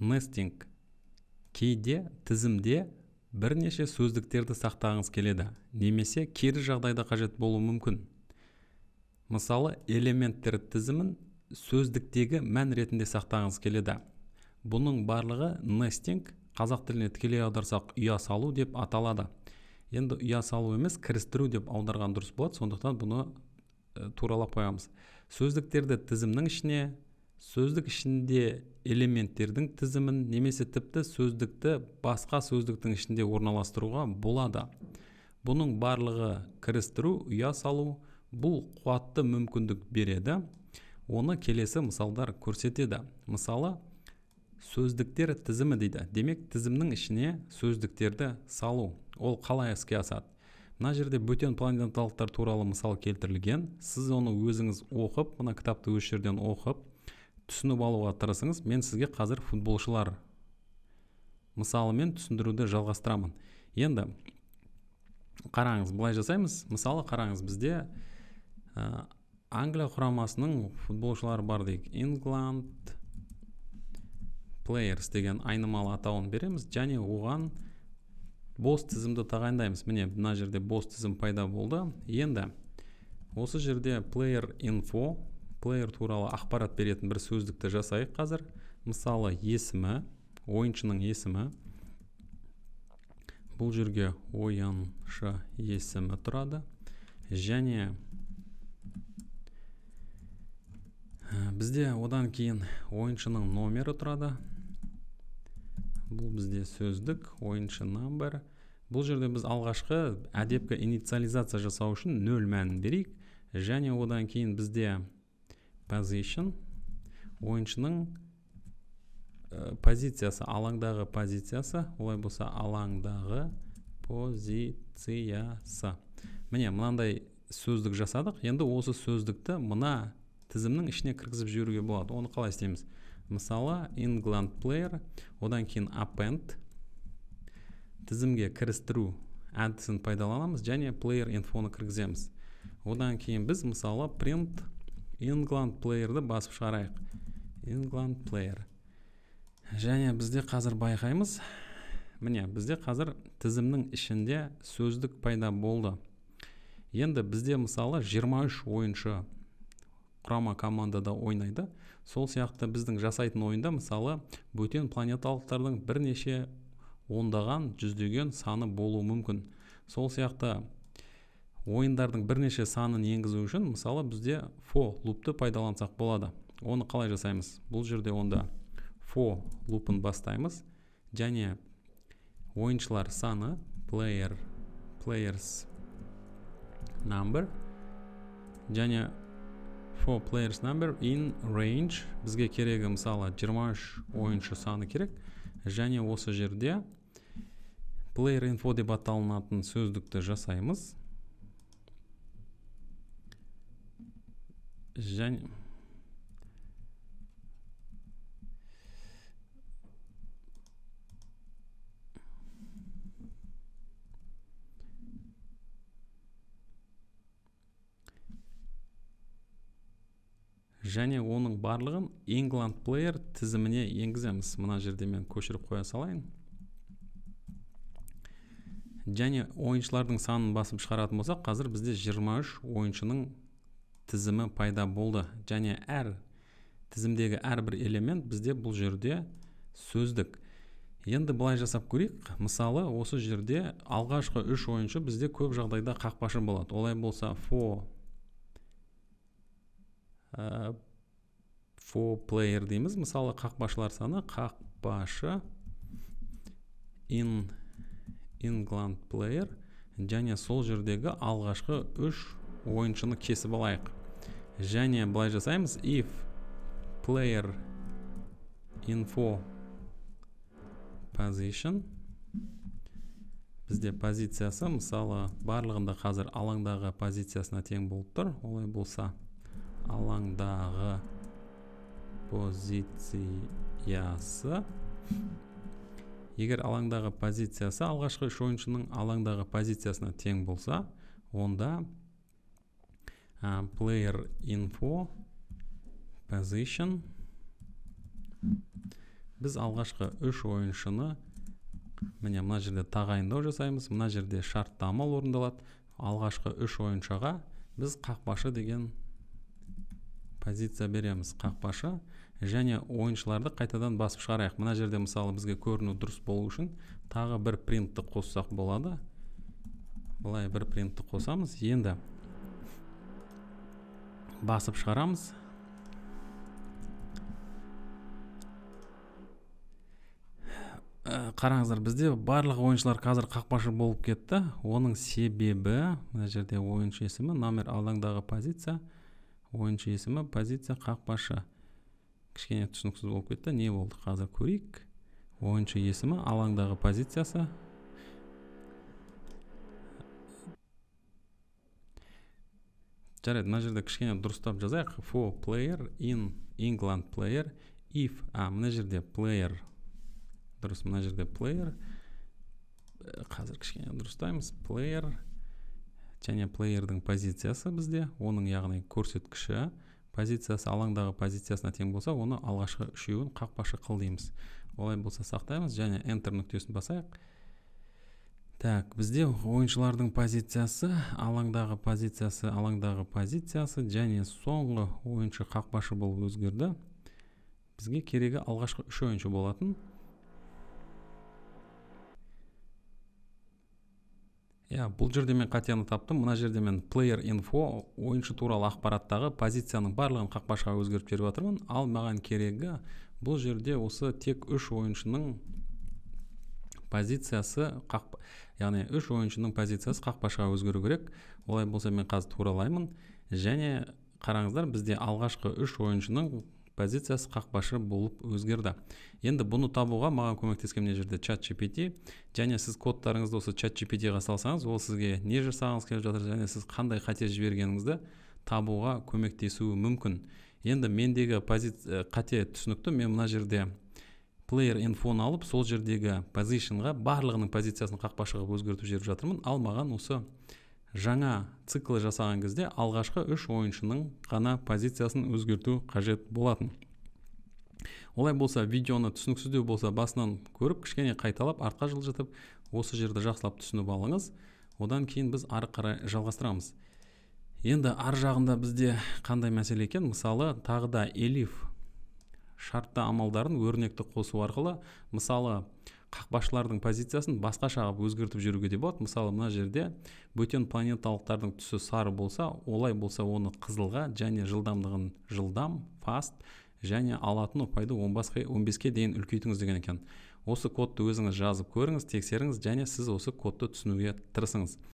нестинг кейде тізімде бірнеше сөздіктерді сақтағыңыз келеді немесе кері жағдайда қажет болуы мүмкін мысалы элементтер тізімін сөздіктегі мән ретінде сақтағыңыз келеді бұның барлығы нестинг қазақ тіліне тікелей аударсақ ұя салу деп аталады енді ұя салу емес кірістіру деп аударған дұрыс болады сондықтан бұны э, туралап қоямыз сөздіктерді тізімнің ішіне сөздік ішінде элементтердің тізімін немесе тіпті сөздікті басқа сөздіктің ішінде орналастыруға болады бұның барлығы кірістіру ұя салу бұл қуатты мүмкіндік береді оны келесі мысалдар көрсетеді мысалы сөздіктер тізімі дейді демек тізімнің ішіне сөздіктерді салу ол қалай іске асады мына жерде бөтен планеталықтар туралы мысал келтірілген сіз оны өзіңіз оқып мына кітапты осы жерден оқып түсініп алуға тырысыңыз мен сізге қазір футболшылар мысалымен түсіндіруді жалғастырамын енді қараңыз былай жасаймыз мысалы қараңыз бізде ә, англия құрамасының футболшылары бар дейік ингланд players деген айнымалы атауын береміз және оған бос тізімді тағайындаймыз міне мына жерде бос тізім пайда болды енді осы жерде player info плеер туралы ақпарат беретін бір сөздікті жасайық қазір мысалы есімі ойыншының есімі бұл жерге ойыншы есімі тұрады және ә, бізде одан кейін ойыншының номері тұрады бұл бізде сөздік ойыншы номер. бұл жерде біз алғашқы әдепкі инициализация жасау үшін нөл мәнін берейік және одан кейін бізде position ойыншының э, позициясы алаңдағы позициясы олай болса алаңдағы позициясы міне мынандай сөздік жасадық енді осы сөздікті мына тізімнің ішіне кіргізіп жіберуге болады оны қалай істейміз мысалы england player одан кейін append тізімге кірістіру әдісін пайдаланамыз және player инфоны кіргіземіз одан кейін біз мысалы print England плеерді басып шығарайық England Player. және бізде қазір байқаймыз міне бізде қазір тізімнің ішінде сөздік пайда болды енді бізде мысалы 23 ойыншы құрама командада ойнайды сол сияқты біздің жасайтын ойында мысалы бөтен планеталықтардың бірнеше ондаған жүздеген саны болуы мүмкін сол сияқты ойындардың бірнеше санын енгізу үшін мысалы бізде for лупты пайдалансақ болады оны қалай жасаймыз бұл жерде онда for лупын бастаймыз және ойыншылар саны player players number және for players number in range бізге керегі мысалы 23 ойыншы саны керек және осы жерде player info деп аталынатын сөздікті жасаймыз және және оның барлығын england player тізіміне енгіземіз мына жерде мен көшіріп қоя салайын және ойыншылардың санын басып шығаратын болсақ қазір бізде 23 ойыншының тізімі пайда болды және әр тізімдегі әрбір элемент бізде бұл жерде сөздік енді былай жасап көрейік мысалы осы жерде алғашқы үш ойыншы бізде көп жағдайда қақпашы болады олай болса фо ә, плеер дейміз мысалы қақпашылар саны қақпашы in England player және сол жердегі алғашқы үш ойыншыны кесіп алайық және былай жасаймыз if player info position бізде позициясы мысалы барлығында қазір алаңдағы позициясына тең болып тұр олай болса алаңдағы позициясы егер алаңдағы позициясы алғашқы үш ойыншының алаңдағы позициясына тең болса онда player info position біз алғашқы үш ойыншыны міне мына жерде тағайындау жасаймыз мына жерде шартты амал орындалады алғашқы үш ойыншыға біз қақпашы деген позиция береміз қақпашы және ойыншыларды қайтадан басып шығарайық мына жерде мысалы бізге көріну дұрыс болу үшін тағы бір принтті қоссақ болады былай бір принтті қосамыз енді басып шығарамыз э, қараңыздар бізде барлық ойыншылар қазір қақпашы болып кетті оның себебі мына жерде ойыншы есімі номер алаңдағы позиция ойыншы есімі позиция қақпашы кішкене түсініксіз болып кетті не болды қазір көрейік ойыншы есімі алаңдағы позициясы жарайды мына жерде кішкене дұрыстап жазайық for player in england player if а мына жерде player дұрыс мына жерде player қазір кішкене дұрыстаймыз player және плеердің позициясы бізде оның яғни көрсеткіші позициясы алаңдағы позициясына тең болса оны алғашқы үшеуін қақпашы қыл дейміз олай болса сақтаймыз және enter нүктесін басайық так бізде ойыншылардың позициясы алаңдағы позициясы алаңдағы позициясы және соңғы ойыншы қақпашы болып өзгерді бізге керегі алғашқы үш ойыншы болатын иә бұл жерде мен қатені таптым мына жерде мен player info ойыншы туралы ақпараттағы позицияның барлығын қақпашыға өзгертіп жіберіп жатырмын ал маған керегі бұл жерде осы тек үш ойыншының позициясы яғни үш ойыншының позициясы қақпашыға өзгеру керек олай болса мен қазір туралаймын және қараңыздар бізде алғашқы үш ойыншының позициясы қақпашы болып өзгерді енді бұны табуға маған көмектескен мына жерде чат gpt және сіз кодтарыңызды осы чат gpt ға салсаңыз ол сізге не жасағыңыз келіп жатыр және сіз қандай қате жібергеніңізді табуға көмектесуі мүмкін енді мендегі позиция қате түсінікті мен мына жерде плеер инфоны алып сол жердегі позишнға барлығының позициясын қақпашыға өзгертіп жіберіп жатырмын ал маған осы жаңа цикл жасаған кезде алғашқы үш ойыншының ғана позициясын өзгерту қажет болатын олай болса видеоны түсініксіздеу болса басынан көріп кішкене қайталап артқа жылжытып осы жерді жақсылап түсініп алыңыз одан кейін біз ары қарай жалғастырамыз енді ар жағында бізде қандай мәселе екен мысалы тағы да элиф шартты амалдарын өрнекті қосу арқылы мысалы қақпашылардың позициясын басқаша қылып өзгертіп жіберуге де болады мысалы мына жерде бөтен планеталықтардың түсі сары болса олай болса оны қызылға және жылдамдығын жылдам фаст және алатын ұпайды он беске дейін үлкейтіңіз деген екен осы кодты өзіңіз жазып көріңіз тексеріңіз және сіз осы кодты түсінуге тырысыңыз